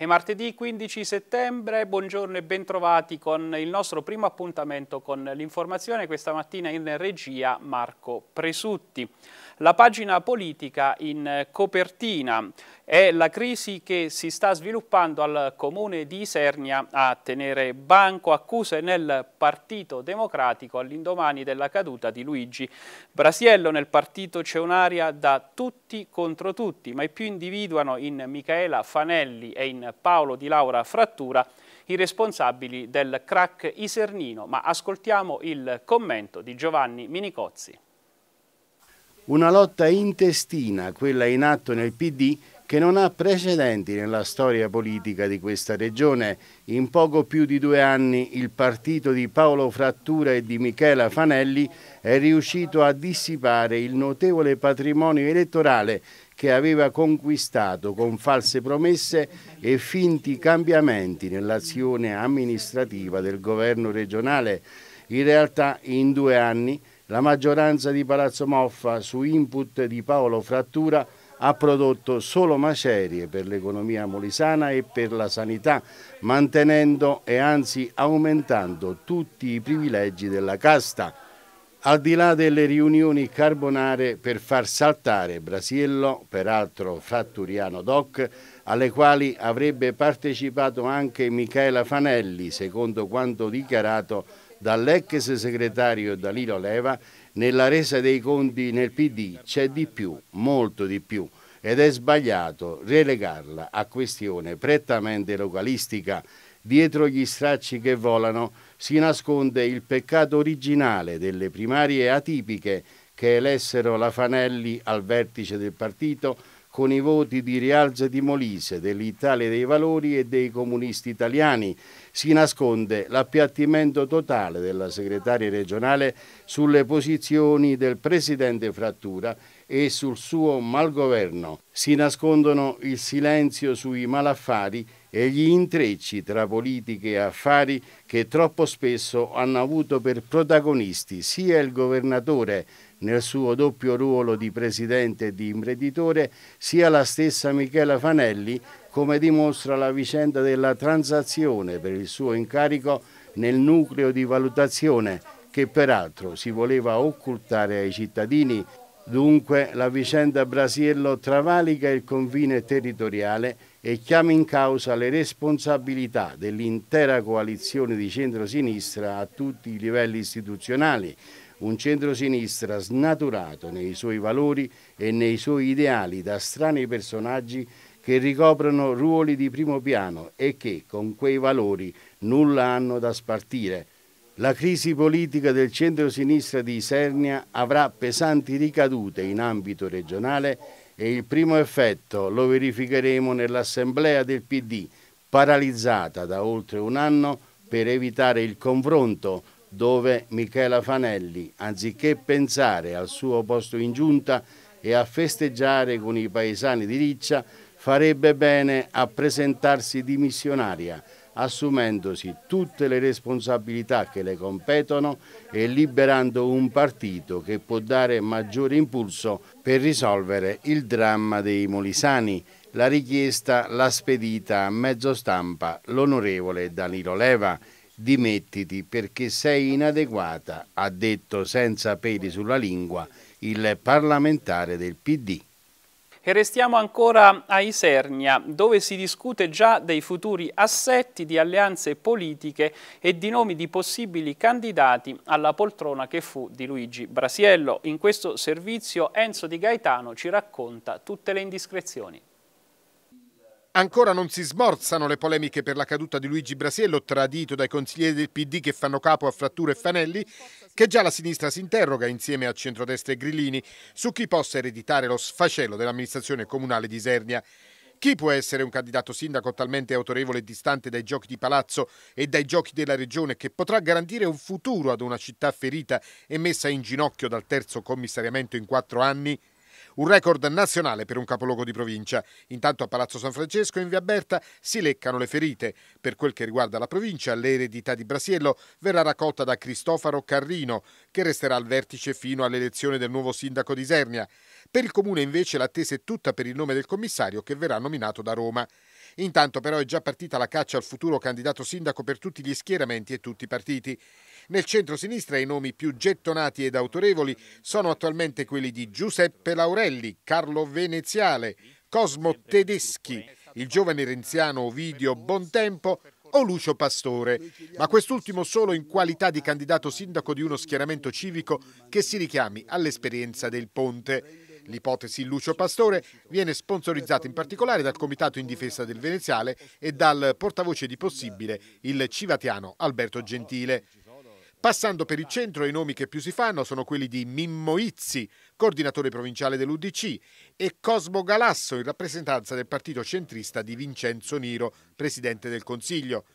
È martedì 15 settembre, buongiorno e bentrovati con il nostro primo appuntamento con l'informazione, questa mattina in regia Marco Presutti. La pagina politica in copertina. È la crisi che si sta sviluppando al comune di Isernia a tenere banco accuse nel Partito Democratico all'indomani della caduta di Luigi Brasiello. Nel partito c'è un'aria da tutti contro tutti, ma i più individuano in Michaela Fanelli e in Paolo Di Laura Frattura i responsabili del crack isernino, ma ascoltiamo il commento di Giovanni Minicozzi. Una lotta intestina, quella in atto nel PD, che non ha precedenti nella storia politica di questa regione. In poco più di due anni il partito di Paolo Frattura e di Michela Fanelli è riuscito a dissipare il notevole patrimonio elettorale che aveva conquistato con false promesse e finti cambiamenti nell'azione amministrativa del governo regionale. In realtà in due anni la maggioranza di Palazzo Moffa su input di Paolo Frattura ha prodotto solo macerie per l'economia molisana e per la sanità, mantenendo e anzi aumentando tutti i privilegi della casta. Al di là delle riunioni carbonare per far saltare Brasiello, peraltro fratturiano doc, alle quali avrebbe partecipato anche Michela Fanelli, secondo quanto dichiarato dall'ex segretario Dalilo Leva nella resa dei conti nel PD c'è di più, molto di più, ed è sbagliato relegarla a questione prettamente localistica. Dietro gli stracci che volano si nasconde il peccato originale delle primarie atipiche che elessero la Fanelli al vertice del partito con i voti di Rialza di Molise, dell'Italia dei Valori e dei comunisti italiani. Si nasconde l'appiattimento totale della segretaria regionale sulle posizioni del presidente Frattura e sul suo malgoverno. Si nascondono il silenzio sui malaffari e gli intrecci tra politica e affari che troppo spesso hanno avuto per protagonisti sia il governatore nel suo doppio ruolo di presidente e di imprenditore, sia la stessa Michela Fanelli, come dimostra la vicenda della transazione per il suo incarico nel nucleo di valutazione che peraltro si voleva occultare ai cittadini. Dunque la vicenda Brasiello travalica il confine territoriale e chiama in causa le responsabilità dell'intera coalizione di centrosinistra a tutti i livelli istituzionali, un centrosinistra snaturato nei suoi valori e nei suoi ideali da strani personaggi che ricoprono ruoli di primo piano e che con quei valori nulla hanno da spartire. La crisi politica del centrosinistra di Isernia avrà pesanti ricadute in ambito regionale e il primo effetto lo verificheremo nell'assemblea del PD, paralizzata da oltre un anno per evitare il confronto dove Michela Fanelli, anziché pensare al suo posto in giunta e a festeggiare con i paesani di Riccia, farebbe bene a presentarsi dimissionaria assumendosi tutte le responsabilità che le competono e liberando un partito che può dare maggiore impulso per risolvere il dramma dei molisani. La richiesta l'ha spedita a mezzo stampa l'onorevole Danilo Leva. Dimettiti perché sei inadeguata, ha detto senza peli sulla lingua il parlamentare del PD. E restiamo ancora a Isernia, dove si discute già dei futuri assetti di alleanze politiche e di nomi di possibili candidati alla poltrona che fu di Luigi Brasiello. In questo servizio Enzo Di Gaetano ci racconta tutte le indiscrezioni. Ancora non si smorzano le polemiche per la caduta di Luigi Brasiello, tradito dai consiglieri del PD che fanno capo a Fratture e Fanelli, che già la sinistra si interroga insieme a centrodestra e Grillini su chi possa ereditare lo sfacelo dell'amministrazione comunale di Isernia. Chi può essere un candidato sindaco talmente autorevole e distante dai giochi di palazzo e dai giochi della regione che potrà garantire un futuro ad una città ferita e messa in ginocchio dal terzo commissariamento in quattro anni? Un record nazionale per un capoluogo di provincia. Intanto a Palazzo San Francesco in via Berta si leccano le ferite. Per quel che riguarda la provincia, l'eredità di Brasiello verrà raccolta da Cristofaro Carrino, che resterà al vertice fino all'elezione del nuovo sindaco di Isernia. Per il comune invece l'attesa è tutta per il nome del commissario che verrà nominato da Roma. Intanto però è già partita la caccia al futuro candidato sindaco per tutti gli schieramenti e tutti i partiti. Nel centro-sinistra i nomi più gettonati ed autorevoli sono attualmente quelli di Giuseppe Laurelli, Carlo Veneziale, Cosmo Tedeschi, il giovane renziano Ovidio Bontempo o Lucio Pastore, ma quest'ultimo solo in qualità di candidato sindaco di uno schieramento civico che si richiami all'esperienza del Ponte. L'ipotesi Lucio Pastore viene sponsorizzata in particolare dal Comitato in difesa del Veneziale e dal portavoce di Possibile, il civatiano Alberto Gentile. Passando per il centro, i nomi che più si fanno sono quelli di Mimmo Izzi, coordinatore provinciale dell'UDC, e Cosmo Galasso, in rappresentanza del partito centrista di Vincenzo Niro, presidente del Consiglio.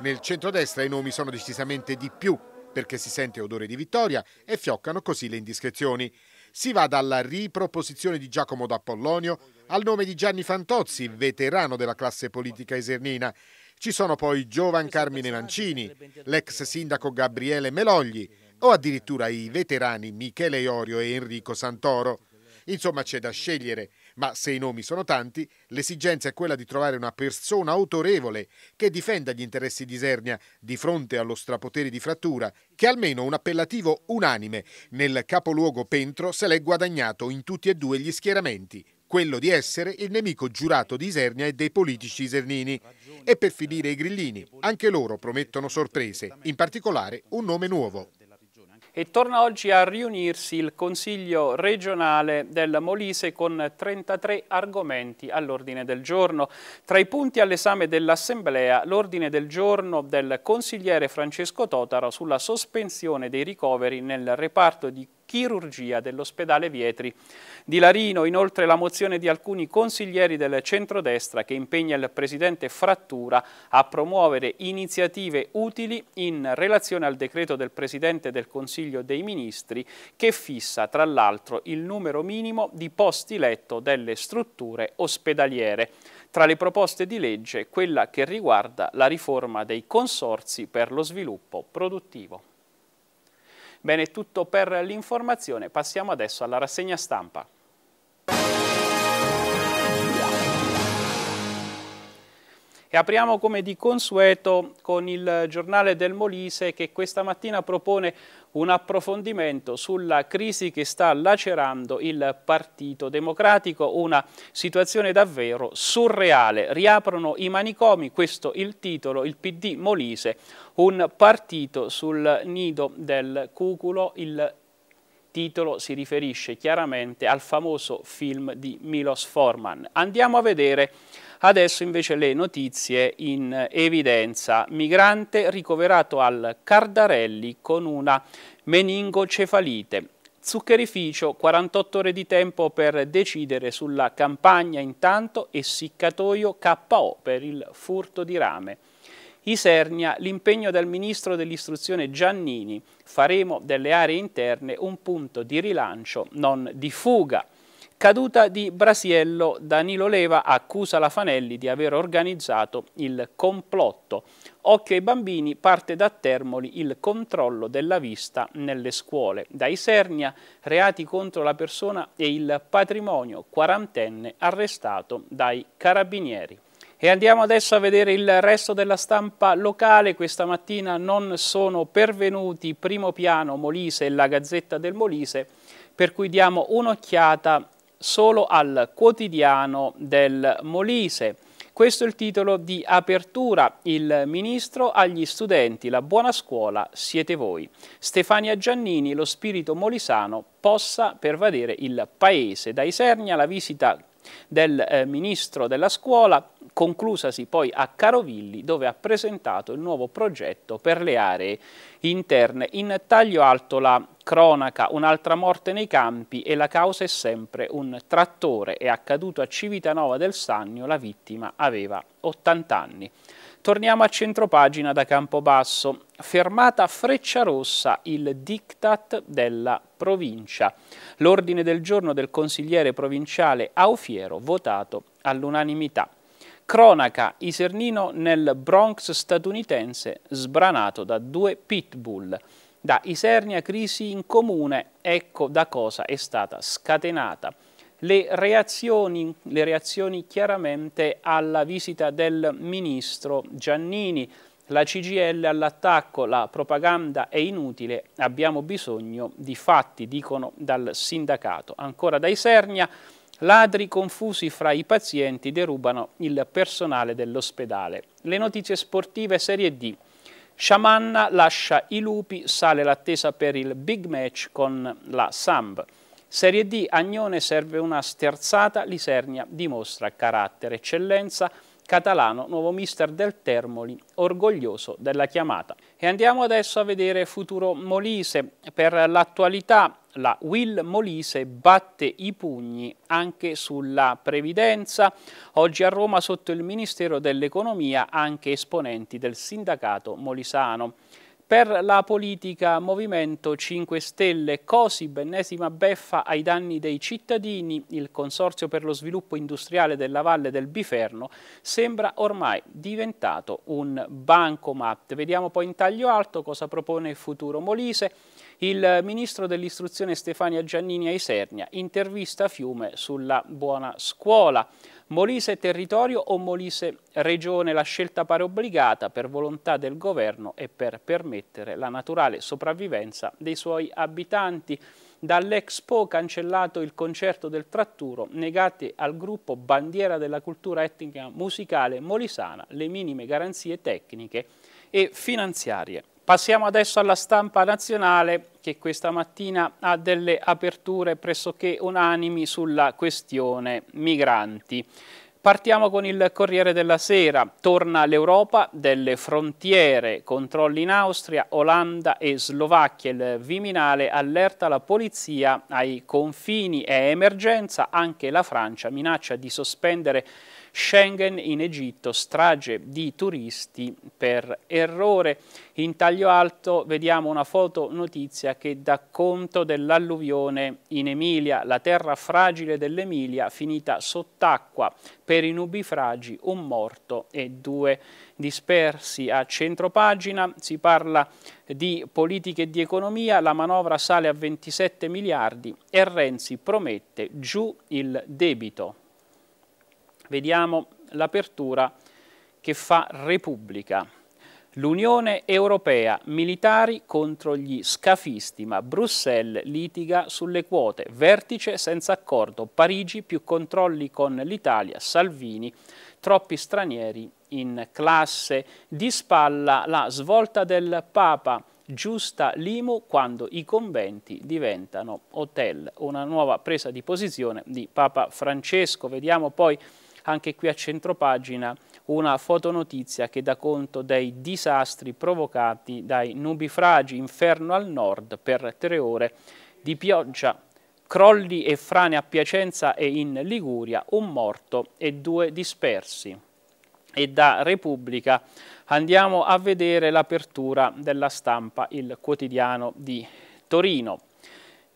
Nel centrodestra i nomi sono decisamente di più, perché si sente odore di vittoria e fioccano così le indiscrezioni. Si va dalla riproposizione di Giacomo d'Apollonio al nome di Gianni Fantozzi, veterano della classe politica esernina. Ci sono poi Giovan Carmine Mancini, l'ex sindaco Gabriele Melogli o addirittura i veterani Michele Iorio e Enrico Santoro. Insomma, c'è da scegliere ma se i nomi sono tanti, l'esigenza è quella di trovare una persona autorevole che difenda gli interessi di Isernia di fronte allo strapotere di frattura, che almeno un appellativo unanime nel capoluogo Pentro se l'è guadagnato in tutti e due gli schieramenti, quello di essere il nemico giurato di Isernia e dei politici isernini. E per finire i grillini, anche loro promettono sorprese, in particolare un nome nuovo e torna oggi a riunirsi il Consiglio regionale del Molise con 33 argomenti all'ordine del giorno. Tra i punti all'esame dell'Assemblea l'ordine del giorno del consigliere Francesco Totaro sulla sospensione dei ricoveri nel reparto di chirurgia dell'ospedale Vietri di Larino. Inoltre la mozione di alcuni consiglieri del centrodestra che impegna il presidente Frattura a promuovere iniziative utili in relazione al decreto del presidente del Consiglio dei Ministri che fissa tra l'altro il numero minimo di posti letto delle strutture ospedaliere. Tra le proposte di legge quella che riguarda la riforma dei consorzi per lo sviluppo produttivo. Bene, tutto per l'informazione. Passiamo adesso alla rassegna stampa. E apriamo come di consueto con il giornale del Molise che questa mattina propone un approfondimento sulla crisi che sta lacerando il Partito Democratico, una situazione davvero surreale. Riaprono i manicomi, questo il titolo, il PD Molise, un partito sul nido del cuculo, il titolo si riferisce chiaramente al famoso film di Milos Forman. Andiamo a vedere Adesso invece le notizie in evidenza. Migrante ricoverato al Cardarelli con una meningocefalite. Zuccherificio, 48 ore di tempo per decidere sulla campagna intanto e siccatoio KO per il furto di rame. Isernia, l'impegno del ministro dell'istruzione Giannini, faremo delle aree interne un punto di rilancio, non di fuga. Caduta di Brasiello, Danilo Leva accusa la Fanelli di aver organizzato il complotto. Occhio ai bambini parte da Termoli il controllo della vista nelle scuole. Da Isernia reati contro la persona e il patrimonio, quarantenne arrestato dai carabinieri. E andiamo adesso a vedere il resto della stampa locale. Questa mattina non sono pervenuti Primo Piano, Molise e la Gazzetta del Molise, per cui diamo un'occhiata solo al quotidiano del Molise. Questo è il titolo di apertura, il ministro agli studenti, la buona scuola siete voi. Stefania Giannini, lo spirito molisano possa pervadere il paese. Da Isernia la visita del eh, ministro della scuola, conclusasi poi a Carovilli dove ha presentato il nuovo progetto per le aree interne. In taglio alto la cronaca, un'altra morte nei campi e la causa è sempre un trattore. È accaduto a Civitanova del Sannio, la vittima aveva 80 anni. Torniamo a centropagina da Campobasso. Fermata Freccia Rossa, il diktat della provincia. L'ordine del giorno del consigliere provinciale Aufiero votato all'unanimità. Cronaca, Isernino nel Bronx statunitense sbranato da due pitbull. Da Isernia crisi in comune, ecco da cosa è stata scatenata le reazioni, le reazioni chiaramente alla visita del ministro Giannini. La CGL all'attacco, la propaganda è inutile, abbiamo bisogno di fatti, dicono dal sindacato. Ancora da Isernia, ladri confusi fra i pazienti derubano il personale dell'ospedale. Le notizie sportive Serie D. Sciamanna lascia i lupi, sale l'attesa per il big match con la Samb. Serie D, Agnone serve una sterzata, Lisernia dimostra carattere, eccellenza, Catalano, nuovo mister del Termoli, orgoglioso della chiamata. E andiamo adesso a vedere Futuro Molise. Per l'attualità la Will Molise batte i pugni anche sulla previdenza. Oggi a Roma sotto il Ministero dell'Economia anche esponenti del sindacato molisano. Per la politica Movimento 5 Stelle, Così, ennesima beffa ai danni dei cittadini, il Consorzio per lo sviluppo industriale della Valle del Biferno sembra ormai diventato un bancomat. Vediamo poi in taglio alto cosa propone il futuro Molise. Il ministro dell'istruzione Stefania Giannini a Isernia intervista Fiume sulla buona scuola. Molise territorio o Molise regione, la scelta pare obbligata per volontà del governo e per permettere la naturale sopravvivenza dei suoi abitanti. Dall'Expo cancellato il concerto del Tratturo, negate al gruppo Bandiera della cultura etnica musicale molisana le minime garanzie tecniche e finanziarie. Passiamo adesso alla stampa nazionale che questa mattina ha delle aperture pressoché unanimi sulla questione migranti. Partiamo con il Corriere della Sera. Torna l'Europa delle frontiere, controlli in Austria, Olanda e Slovacchia. Il Viminale allerta la polizia ai confini. È emergenza, anche la Francia minaccia di sospendere Schengen in Egitto, strage di turisti per errore. In taglio alto vediamo una foto notizia che dà conto dell'alluvione in Emilia, la terra fragile dell'Emilia finita sott'acqua per i nubifragi, un morto e due dispersi. A centropagina si parla di politiche e di economia, la manovra sale a 27 miliardi e Renzi promette giù il debito. Vediamo l'apertura che fa Repubblica. L'Unione Europea, militari contro gli scafisti, ma Bruxelles litiga sulle quote, vertice senza accordo, Parigi più controlli con l'Italia, Salvini, troppi stranieri in classe, di spalla la svolta del Papa, giusta l'IMU quando i conventi diventano hotel, una nuova presa di posizione di Papa Francesco. Vediamo poi anche qui a centro pagina una fotonotizia che dà conto dei disastri provocati dai nubifragi inferno al nord per tre ore di pioggia, crolli e frane a Piacenza e in Liguria, un morto e due dispersi. E da Repubblica andiamo a vedere l'apertura della stampa, il quotidiano di Torino.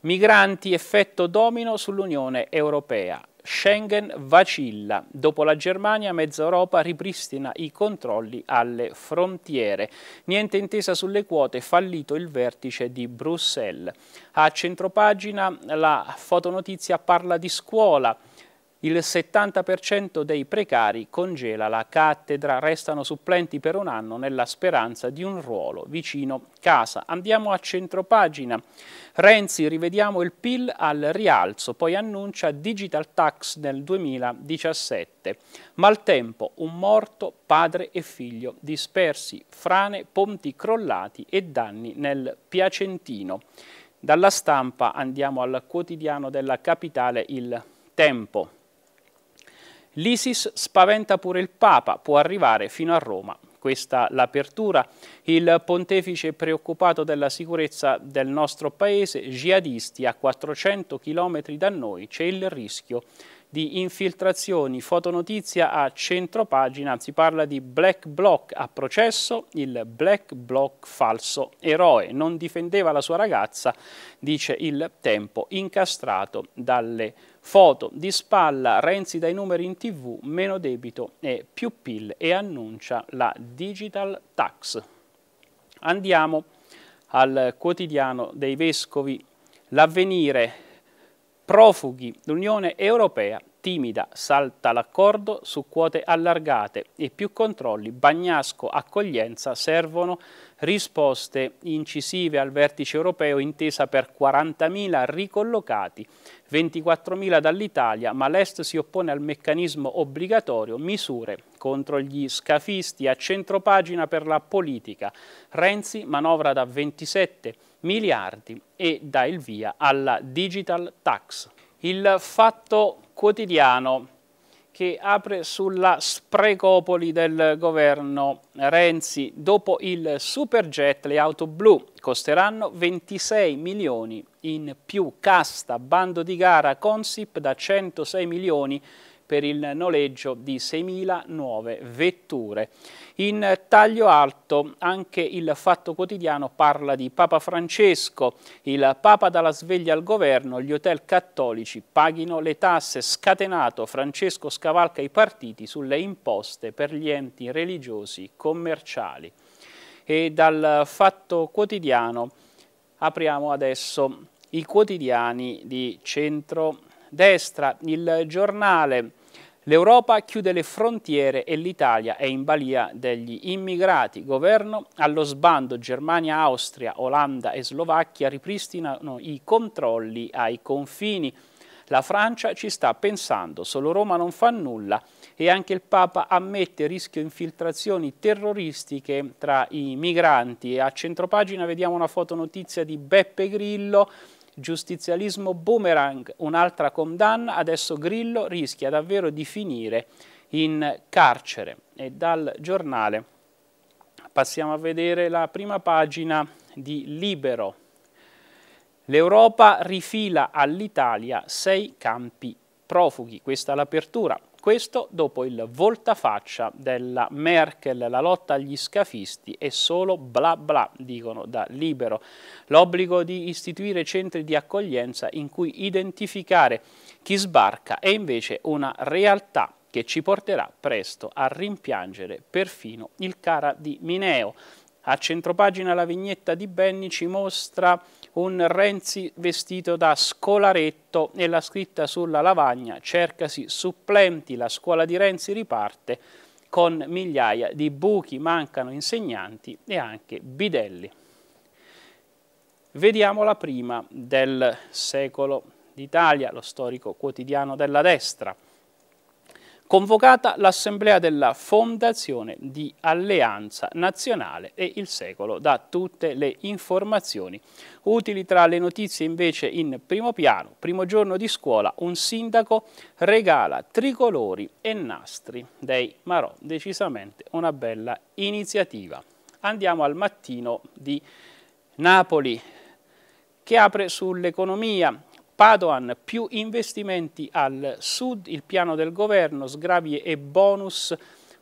Migranti effetto domino sull'Unione Europea. Schengen vacilla. Dopo la Germania, mezza Europa ripristina i controlli alle frontiere. Niente intesa sulle quote, fallito il vertice di Bruxelles. A centropagina la fotonotizia parla di scuola il 70% dei precari congela la cattedra, restano supplenti per un anno nella speranza di un ruolo vicino casa. Andiamo a centropagina. Renzi, rivediamo il PIL al rialzo, poi annuncia digital tax nel 2017. Maltempo, un morto, padre e figlio dispersi, frane, ponti crollati e danni nel Piacentino. Dalla stampa andiamo al quotidiano della capitale Il Tempo. L'ISIS spaventa pure il Papa, può arrivare fino a Roma. Questa l'apertura. Il pontefice preoccupato della sicurezza del nostro paese, jihadisti a 400 km da noi, c'è il rischio di infiltrazioni, fotonotizia a centro pagina, anzi parla di black block a processo, il black block falso, eroe, non difendeva la sua ragazza, dice il tempo, incastrato dalle foto di spalla, Renzi dai numeri in tv, meno debito e più PIL e annuncia la digital tax. Andiamo al quotidiano dei Vescovi, l'avvenire Profughi, l'Unione Europea timida, salta l'accordo su quote allargate e più controlli, Bagnasco, accoglienza, servono risposte incisive al vertice europeo intesa per 40.000 ricollocati, 24.000 dall'Italia, ma l'Est si oppone al meccanismo obbligatorio, misure contro gli scafisti a centropagina per la politica, Renzi manovra da 27 miliardi e dà il via alla digital tax. Il fatto quotidiano che apre sulla sprecopoli del governo Renzi. Dopo il superjet le auto blu costeranno 26 milioni in più. Casta, bando di gara, Consip da 106 milioni per il noleggio di 6.000 nuove vetture. In taglio alto anche il Fatto Quotidiano parla di Papa Francesco, il Papa dalla sveglia al governo, gli hotel cattolici paghino le tasse, scatenato Francesco scavalca i partiti sulle imposte per gli enti religiosi commerciali. E dal Fatto Quotidiano apriamo adesso i quotidiani di centro destra, il giornale L'Europa chiude le frontiere e l'Italia è in balia degli immigrati. Governo allo sbando Germania, Austria, Olanda e Slovacchia ripristinano i controlli ai confini. La Francia ci sta pensando, solo Roma non fa nulla e anche il Papa ammette rischio infiltrazioni terroristiche tra i migranti. A centropagina vediamo una fotonotizia di Beppe Grillo giustizialismo boomerang, un'altra condanna, adesso Grillo rischia davvero di finire in carcere. E dal giornale passiamo a vedere la prima pagina di Libero. L'Europa rifila all'Italia sei campi profughi, questa è l'apertura. Questo dopo il voltafaccia della Merkel, la lotta agli scafisti è solo bla bla, dicono da Libero. L'obbligo di istituire centri di accoglienza in cui identificare chi sbarca è invece una realtà che ci porterà presto a rimpiangere perfino il cara di Mineo. A centropagina la vignetta di Benni ci mostra un Renzi vestito da scolaretto e la scritta sulla lavagna cercasi supplenti, la scuola di Renzi riparte con migliaia di buchi, mancano insegnanti e anche bidelli. Vediamo la prima del secolo d'Italia, lo storico quotidiano della destra convocata l'assemblea della Fondazione di Alleanza Nazionale e il secolo da tutte le informazioni. Utili tra le notizie invece in primo piano, primo giorno di scuola, un sindaco regala tricolori e nastri dei Marò, decisamente una bella iniziativa. Andiamo al mattino di Napoli che apre sull'economia, Padoan più investimenti al sud, il piano del governo, sgravi e bonus,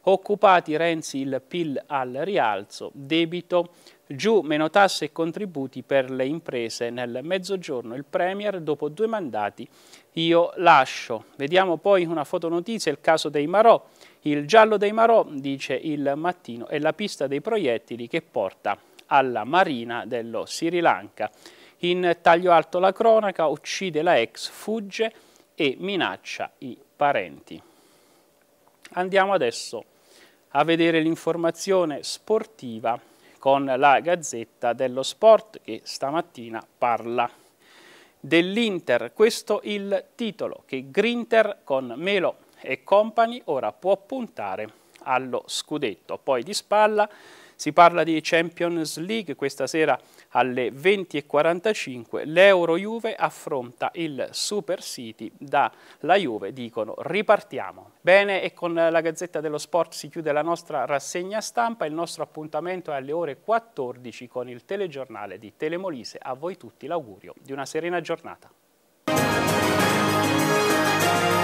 occupati Renzi il PIL al rialzo, debito giù, meno tasse e contributi per le imprese nel mezzogiorno. Il Premier dopo due mandati io lascio. Vediamo poi una fotonotizia, il caso dei Marò. Il giallo dei Marò, dice il mattino, è la pista dei proiettili che porta alla Marina dello Sri Lanka. In taglio alto la cronaca, uccide la ex, fugge e minaccia i parenti. Andiamo adesso a vedere l'informazione sportiva con la Gazzetta dello Sport che stamattina parla dell'Inter. Questo il titolo che Grinter con Melo e Company ora può puntare allo scudetto. Poi di spalla si parla di Champions League, questa sera alle 20.45 l'Euro Juve affronta il Super City dalla Juve, dicono ripartiamo. Bene e con la Gazzetta dello Sport si chiude la nostra rassegna stampa, il nostro appuntamento è alle ore 14 con il telegiornale di Telemolise, a voi tutti l'augurio di una serena giornata.